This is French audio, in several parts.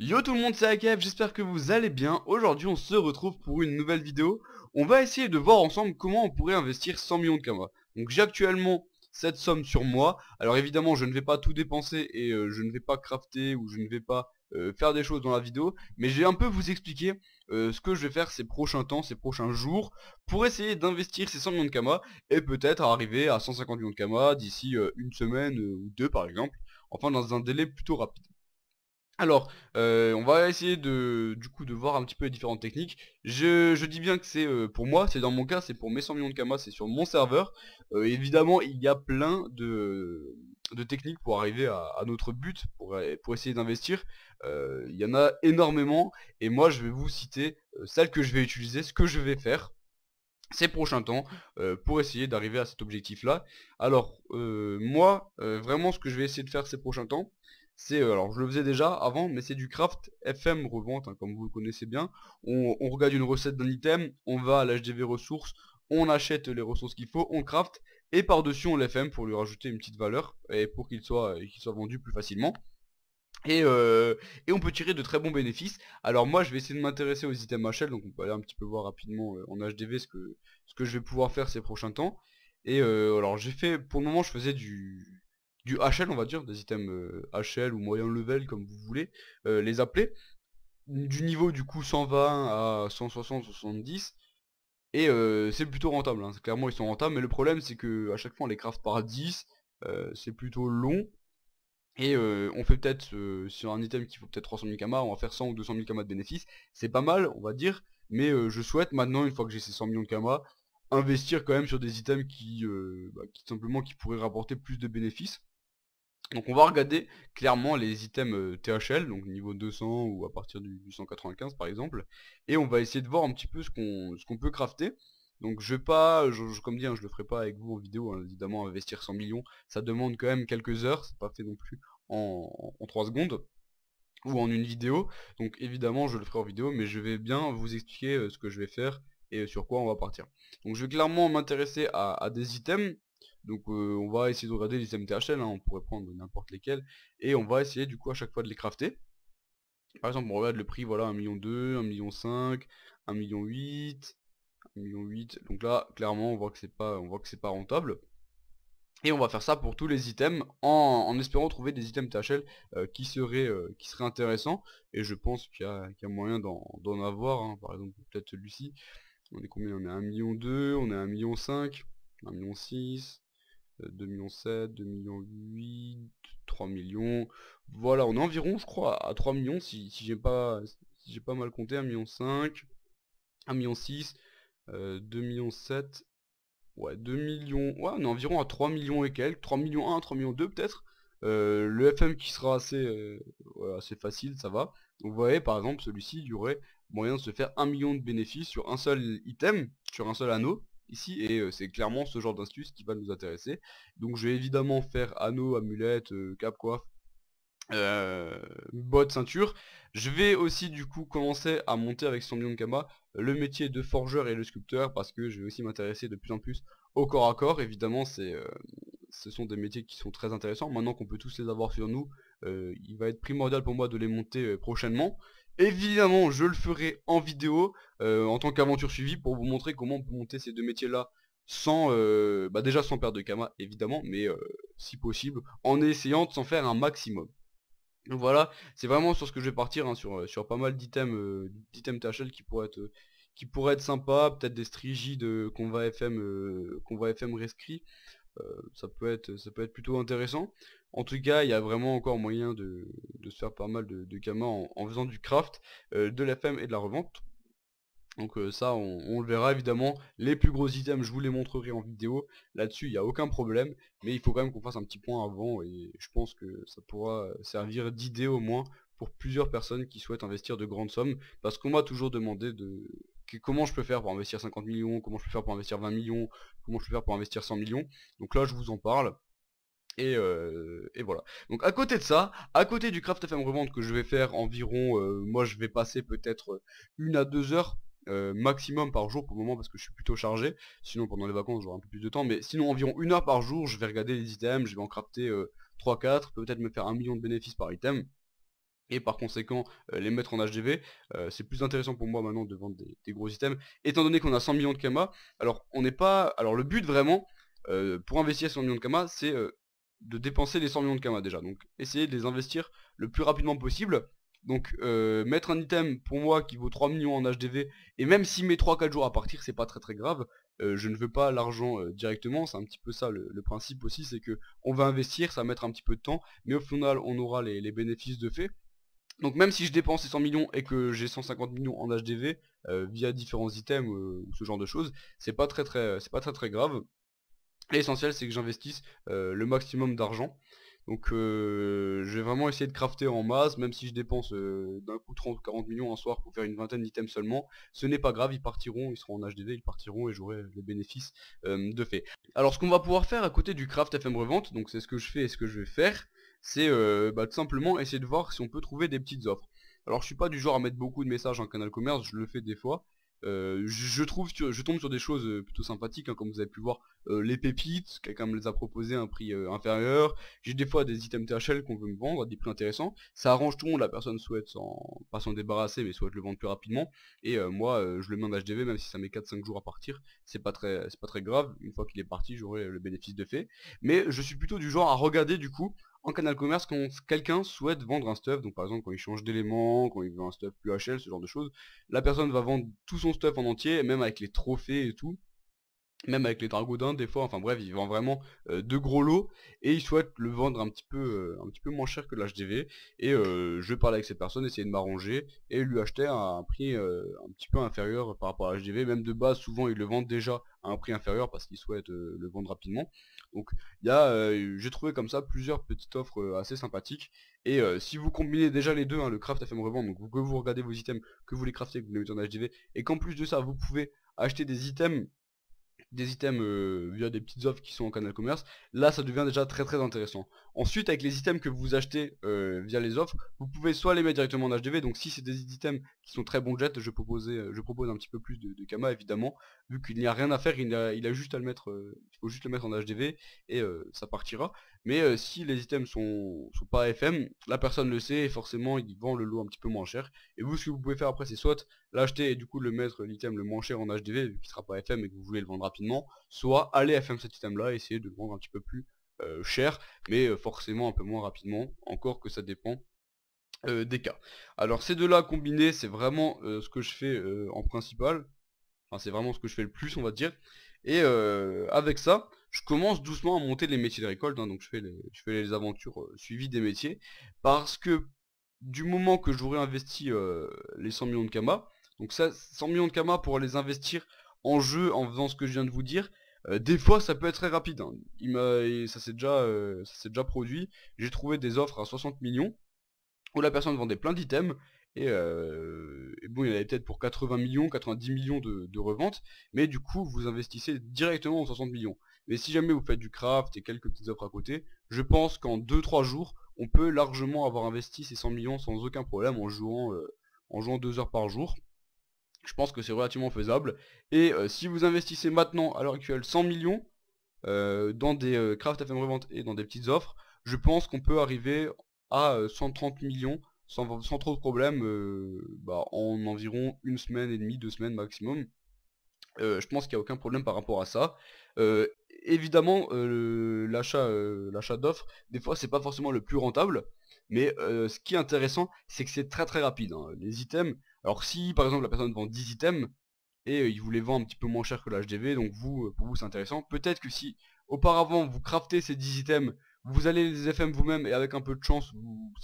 Yo tout le monde c'est AKF j'espère que vous allez bien, aujourd'hui on se retrouve pour une nouvelle vidéo On va essayer de voir ensemble comment on pourrait investir 100 millions de camas Donc j'ai actuellement cette somme sur moi, alors évidemment je ne vais pas tout dépenser et euh, je ne vais pas crafter ou je ne vais pas euh, faire des choses dans la vidéo Mais je vais un peu vous expliquer euh, ce que je vais faire ces prochains temps, ces prochains jours Pour essayer d'investir ces 100 millions de camas Et peut-être arriver à 150 millions de camas d'ici une semaine ou deux par exemple Enfin dans un délai plutôt rapide alors, euh, on va essayer de, du coup, de voir un petit peu les différentes techniques. Je, dis bien que c'est euh, pour moi, c'est dans mon cas, c'est pour mes 100 millions de kamas, c'est sur mon serveur. Euh, évidemment, il y a plein de, techniques pour arriver à, notre but, pour, essayer d'investir. il y en a énormément, et moi, je vais vous citer celles que je vais utiliser, ce que je vais faire ces prochains temps pour essayer d'arriver à cet objectif là alors moi vraiment ce que je vais essayer de faire ces prochains temps c'est alors je le faisais déjà avant mais c'est du craft FM revente hein, comme vous le connaissez bien on, regarde une recette d'un item on va à l'HDV ressources on achète les ressources qu'il faut on craft et par dessus on l'FM pour lui rajouter une petite valeur et pour qu'il soit, qu'il soit vendu plus facilement et, on peut tirer de très bons bénéfices. Alors moi je vais essayer de m'intéresser aux items HL, donc on peut aller un petit peu voir rapidement en HDV ce que, ce que je vais pouvoir faire ces prochains temps. Et alors j'ai fait, pour le moment je faisais du, du HL on va dire, des items HL euh, ou moyen level comme vous voulez euh, les appeler, du niveau du coup 120 à 160, 70 et euh, c'est plutôt rentable, hein. clairement ils sont rentables, mais le problème c'est que à chaque fois on les craft par 10, c'est plutôt long, et on fait peut-être, sur un item qui faut peut-être 300 000 kamas, on va faire 100 ou 200 000 kamas de bénéfices, c'est pas mal on va dire, mais je souhaite maintenant, une fois que j'ai ces 100 millions de camas, investir quand même sur des items qui, bah, qui simplement qui pourraient rapporter plus de bénéfices, donc on va regarder clairement les items euh, THL, donc niveau 200 ou à partir du 195 par exemple, et on va essayer de voir un petit peu ce qu'on peut crafter. Donc je vais pas, je, comme dit, hein, je le ferai pas avec vous en vidéo, hein, évidemment investir 100 millions, ça demande quand même quelques heures, c'est pas fait non plus en, en 3 secondes ou en une vidéo. Donc évidemment je le ferai en vidéo, mais je vais bien vous expliquer euh, ce que je vais faire et sur quoi on va partir. Donc je vais clairement m'intéresser à, à, des items, donc euh, on va essayer de regarder les items THL, hein, on pourrait prendre n'importe lesquels, et on va essayer du coup à chaque fois de les crafter. Par exemple, on regarde le prix, voilà, 1 million 2, 1 million 5, 1 million 8, 1 million 8. Donc là, clairement, on voit que c'est pas, on voit que c'est pas rentable. Et on va faire ça pour tous les items en, espérant trouver des items THL euh, qui seraient euh, qui intéressants. Et je pense qu'il y, a moyen d'en avoir. Hein. Par exemple, peut-être celui-ci. On est combien On est à 1 million 2, on est 1 million 5, 1 million 6, 2 millions 7, 2 millions 8, 3 millions. Voilà, on est environ, je crois, à 3 millions si, j'ai pas j'ai pas mal compté, 1 million 5, 1 million 6, 2 euh, millions 7. Ouais, 2 millions. Ouais, on est environ à 3 millions et quelques, 3 millions 1, 3 millions 2 peut-être. Euh, le FM qui sera euh, assez, facile, ça va. vous voyez, par exemple, celui-ci, il y aurait moyen de se faire 1 million de bénéfices sur un seul item, sur un seul anneau ici et c'est clairement ce genre d'astuce qui va nous intéresser. Donc je vais évidemment faire anneau, amulette, cap, coiffe, euh, ceinture. Je vais aussi du coup commencer à monter avec son Kama le métier de forgeur et le sculpteur parce que je vais aussi m'intéresser de plus en plus au corps à corps. Évidemment, c'est ce sont des métiers qui sont très intéressants. Maintenant qu'on peut tous les avoir sur nous, il va être primordial pour moi de les monter prochainement. Évidemment, je le ferai en vidéo, euh, en tant qu'aventure suivie, pour vous montrer comment on peut monter ces deux métiers-là sans, euh, bah, déjà sans perdre de kama, évidemment, mais euh, si possible, en essayant de s'en faire un maximum. voilà, c'est vraiment sur ce que je vais partir, hein, sur, pas mal d'items THL qui pourraient être qui pourraient être sympas, peut-être des strigides qu'on va FM qu'on FM rescrit. Euh, ça peut être ça peut être plutôt intéressant. En tout cas, il y a vraiment encore moyen de, se faire pas mal de, de en, faisant du craft, euh, de la femme et de la revente. Donc euh, ça, on, le verra évidemment. Les plus gros items, je vous les montrerai en vidéo. Là-dessus, il n'y a aucun problème. Mais il faut quand même qu'on fasse un petit point avant. Et je pense que ça pourra servir d'idée au moins pour plusieurs personnes qui souhaitent investir de grandes sommes. Parce qu'on m'a toujours demandé de, comment je peux faire pour investir 50 millions, comment je peux faire pour investir 20 millions, comment je peux faire pour investir 100 millions. Donc là, je vous en parle. Euh, et, voilà. Donc à côté de ça, à côté du Craft FM Revente que je vais faire environ, euh, moi je vais passer peut-être une à deux heures euh, maximum par jour pour le moment parce que je suis plutôt chargé. Sinon pendant les vacances j'aurai un peu plus de temps. Mais sinon environ une heure par jour, je vais regarder les items, je vais en crafter 3-4, peut-être me faire un million de bénéfices par item et par conséquent euh, les mettre en HDV. Euh, c'est plus intéressant pour moi maintenant de vendre des, gros items. Étant donné qu'on a 100 millions de kamas, alors on n'est pas. Alors le but vraiment euh, pour investir 100 millions de kamas, c'est de dépenser les 100 millions de kamas déjà. Donc essayer de les investir le plus rapidement possible. Donc mettre un item pour moi qui vaut 3 millions en HDV et même si met 3-4 jours à partir c'est pas très très grave je ne veux pas l'argent directement c'est un petit peu ça le, principe aussi c'est que on va investir ça va mettre un petit peu de temps mais au final on aura les bénéfices de fait donc même si je dépense ces 100 millions et que j'ai 150 millions en HDV euh, via différents items euh, ou ce genre de choses, c'est pas très très c'est pas très très grave. L'essentiel c'est que j'investisse euh, le maximum d'argent. Donc je vais vraiment essayer de crafter en masse, même si je dépense d'un coup 30 ou 40 millions un soir pour faire une vingtaine d'items seulement, ce n'est pas grave, ils partiront, ils seront en HDV, ils partiront et j'aurai les bénéfices de fait. Alors ce qu'on va pouvoir faire à côté du craft FM revente, donc c'est ce que je fais et ce que je vais faire, c'est euh, bah, tout simplement essayer de voir si on peut trouver des petites offres. Alors je suis pas du genre à mettre beaucoup de messages en canal commerce, je le fais des fois. Euh, je, trouve, je tombe sur des choses euh, plutôt sympathiques, hein, comme vous avez pu voir, les pépites, quelqu'un me les a proposé à un prix inférieur, j'ai des fois des items THL qu'on veut me vendre à des prix intéressants, ça arrange tout le monde, la personne souhaite pas s'en débarrasser, mais souhaite le vendre plus rapidement, et moi je le mets en HDV, même si ça met 4-5 jours à partir, c'est pas très, c'est pas très grave, une fois qu'il est parti j'aurai le bénéfice de fait, mais je suis plutôt du genre à regarder du coup en canal commerce quand quelqu'un souhaite vendre un stuff, donc par exemple quand il change d'élément, quand il veut un stuff plus HL, ce genre de choses, la personne va vendre tout son stuff en entier, même avec les trophées et tout, même avec les dragodins des fois, enfin bref, il vend vraiment de gros lots et il souhaite le vendre un petit peu, un petit peu moins cher que l'HDV et je parlais avec cette personne, essayer de m'arranger et lui acheter à un prix un petit peu inférieur par rapport à l'HDV, même de base souvent ils le vendent déjà un prix inférieur parce qu'ils souhaitent euh, le vendre rapidement. Donc il y euh, j'ai trouvé comme ça plusieurs petites offres euh, assez sympathiques. Et si vous combinez déjà les deux, hein, le craft FM revend, donc que vous regardez vos items, que vous les craftez, que vous les mettez en HDV, et qu'en plus de ça vous pouvez acheter des items des items euh, via des petites offres qui sont en canal commerce, là ça devient déjà très très intéressant. Ensuite avec les items que vous achetez euh, via les offres, vous pouvez soit les mettre directement en HDV, donc si c'est des items qui sont très bons jet, je, euh, je propose un petit peu plus de, Kama évidemment, vu qu'il n'y a rien à faire, il a, il a juste à le mettre, faut juste le mettre en HDV et ça partira. Mais si les items sont, sont pas FM, la personne le sait et forcément il vend le lot un petit peu moins cher. Et vous ce que vous pouvez faire après c'est soit l'acheter et du coup le mettre l'item le moins cher en HDV vu qu'il sera pas FM et que vous voulez le vendre rapidement, soit aller FM cet item là, essayer de le vendre un petit peu plus euh, cher, mais euh, forcément un peu moins rapidement, encore que ça dépend euh, des cas. Alors ces deux là combinés, c'est vraiment ce que je fais en principal, enfin c'est vraiment ce que je fais le plus on va dire, et avec ça, je commence doucement à monter les métiers de récolte, hein, donc je fais, les, je fais les aventures suivies des métiers, parce que du moment que j'aurai investi les 100 millions de Kama, donc ça, 100 millions de kamas pour les investir en jeu en faisant ce que je viens de vous dire. Euh, des fois ça peut être très rapide, hein. Il euh, ça s'est déjà, produit. J'ai trouvé des offres à 60 millions où la personne vendait plein d'items et, euh, bon il y en avait peut-être pour 80 millions, 90 millions de, de reventes, mais du coup vous investissez directement en 60 millions. Mais si jamais vous faites du craft et quelques petites offres à côté, je pense qu'en 2-3 jours, on peut largement avoir investi ces 100 millions sans aucun problème en jouant, en jouant 2 heures par jour. Je pense que c'est relativement faisable. Et euh, si vous investissez maintenant à l'heure actuelle 100 millions euh, dans des craft euh, FM revente et dans des petites offres, je pense qu'on peut arriver à 130 millions sans, trop de problèmes bah, en environ une semaine et demie, deux semaines maximum. je pense qu'il n'y a aucun problème par rapport à ça. évidemment, l'achat d'offres, des fois, c'est pas forcément le plus rentable. Mais ce qui est intéressant, c'est que c'est très très rapide. Hein. Les items, alors si par exemple la personne vend 10 items et il vous les vend un petit peu moins cher que l'HDV, donc vous, pour vous c'est intéressant, peut-être que si auparavant vous craftez ces 10 items, vous allez les FM vous-même et avec un peu de chance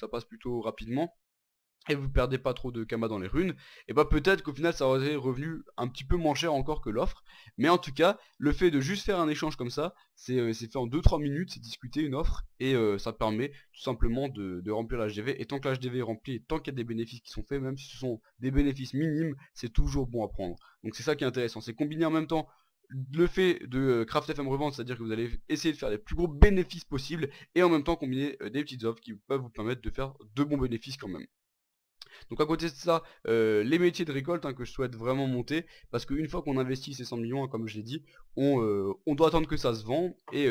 ça passe plutôt rapidement, et vous perdez pas trop de Kama dans les runes, et bah peut-être qu'au final ça aurait revenu un petit peu moins cher encore que l'offre, mais en tout cas, le fait de juste faire un échange comme ça, c'est euh, fait en 2-3 minutes, c'est discuter une offre, et euh, ça permet tout simplement de, remplir remplir l'HDV, et tant que l'HDV est rempli, tant qu'il y a des bénéfices qui sont faits, même si ce sont des bénéfices minimes, c'est toujours bon à prendre. Donc c'est ça qui est intéressant, c'est combiner en même temps le fait de euh, Craft FM revente, c'est-à-dire que vous allez essayer de faire les plus gros bénéfices possibles et en même temps combiner des petites offres qui peuvent vous permettre de faire de bons bénéfices quand même. Donc à côté de ça, les métiers de récolte hein, que je souhaite vraiment monter, parce qu'une fois qu'on investit ces 100 millions, hein, comme je l'ai dit, on, doit attendre que ça se vend, et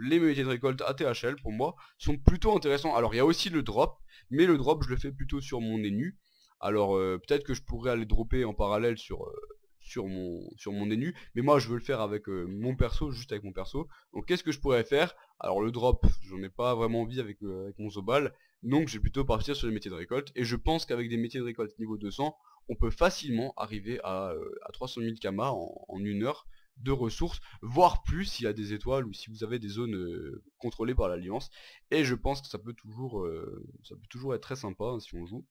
les métiers de récolte ATHL, pour moi, sont plutôt intéressants. Alors il y a aussi le drop, mais le drop je le fais plutôt sur mon énu, alors peut-être que je pourrais aller dropper en parallèle sur, sur mon sur mon énu mais moi je veux le faire avec mon perso juste avec mon perso donc qu'est ce que je pourrais faire alors le drop j'en ai pas vraiment envie avec, mon zobal donc j'ai plutôt partir sur les métiers de récolte et je pense qu'avec des métiers de récolte niveau 200 on peut facilement arriver à, à 300 000 kamas en, une heure de ressources, voire plus s'il y a des étoiles ou si vous avez des zones contrôlées par l'alliance. Et je pense que ça peut toujours, ça peut toujours être très sympa hein, si on joue.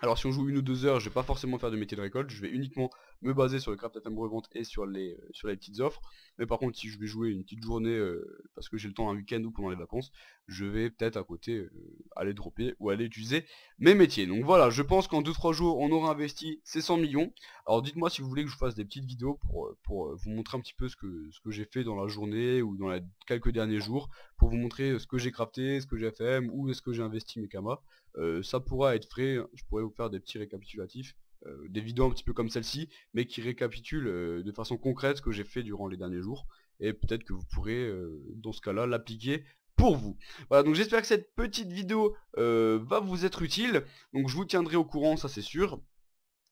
Alors si on joue une ou deux heures, je vais pas forcément faire de métier de récolte, je vais uniquement me baser sur le craft FM revente et sur les, euh, sur les petites offres. Mais par contre, si je vais jouer une petite journée euh, parce que j'ai le temps un week-end ou pendant les vacances, je vais peut-être à côté euh, aller dropper ou aller utiliser mes métiers. Donc voilà, je pense qu'en 2-3 jours, on aura investi ces 100 millions. Alors dites-moi si vous voulez que je fasse des petites vidéos pour, pour vous montrer un petit peu ce que, ce que j'ai fait dans la journée ou dans les quelques derniers jours, pour vous montrer ce que j'ai crafté, ce que j'ai fait, ou est-ce que j'ai investi mes kamas. ça pourra être frais, je pourrais vous faire des petits récapitulatifs euh, des vidéos un petit peu comme celle-ci, mais qui récapitule euh, de façon concrète ce que j'ai fait durant les derniers jours. Et peut-être que vous pourrez, euh, dans ce cas-là, l'appliquer pour vous. Voilà, donc j'espère que cette petite vidéo va vous être utile. Donc je vous tiendrai au courant, ça c'est sûr.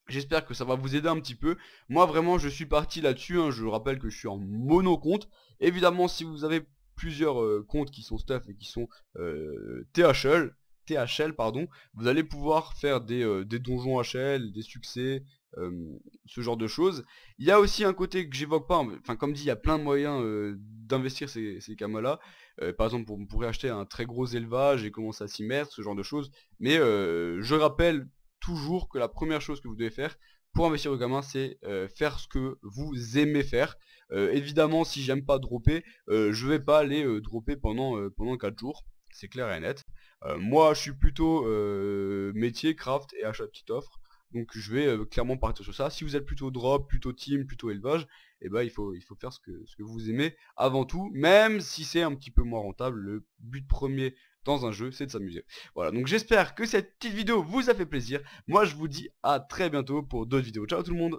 J'espère que ça va vous aider un petit peu. Moi vraiment je suis parti là-dessus, hein. je rappelle que je suis en mono compte. Évidemment si vous avez plusieurs comptes qui sont stuff et qui sont THL, THL, pardon, vous allez pouvoir faire des, euh, des donjons HL, des succès, ce genre de choses. Il y a aussi un côté que j'évoque pas, enfin comme dit, il y a plein de moyens d'investir ces, ces là euh, par exemple, vous pourrez acheter un très gros élevage et commencer à s'y mettre, ce genre de choses. Mais je rappelle toujours que la première chose que vous devez faire, pour investir au gamin, c'est euh, faire ce que vous aimez faire. évidemment, si j'aime pas dropper, je vais pas aller dropper pendant, pendant 4 jours c'est clair et net. Euh, moi, je suis plutôt euh, métier, craft et achat de petite offre. Donc je vais euh, clairement partir sur ça. Si vous êtes plutôt drop, plutôt team, plutôt élevage, eh ben, il, faut, il faut faire ce que, ce que vous aimez avant tout, même si c'est un petit peu moins rentable. Le but premier dans un jeu, c'est de s'amuser. Voilà, donc j'espère que cette petite vidéo vous a fait plaisir. Moi, je vous dis à très bientôt pour d'autres vidéos. Ciao tout le monde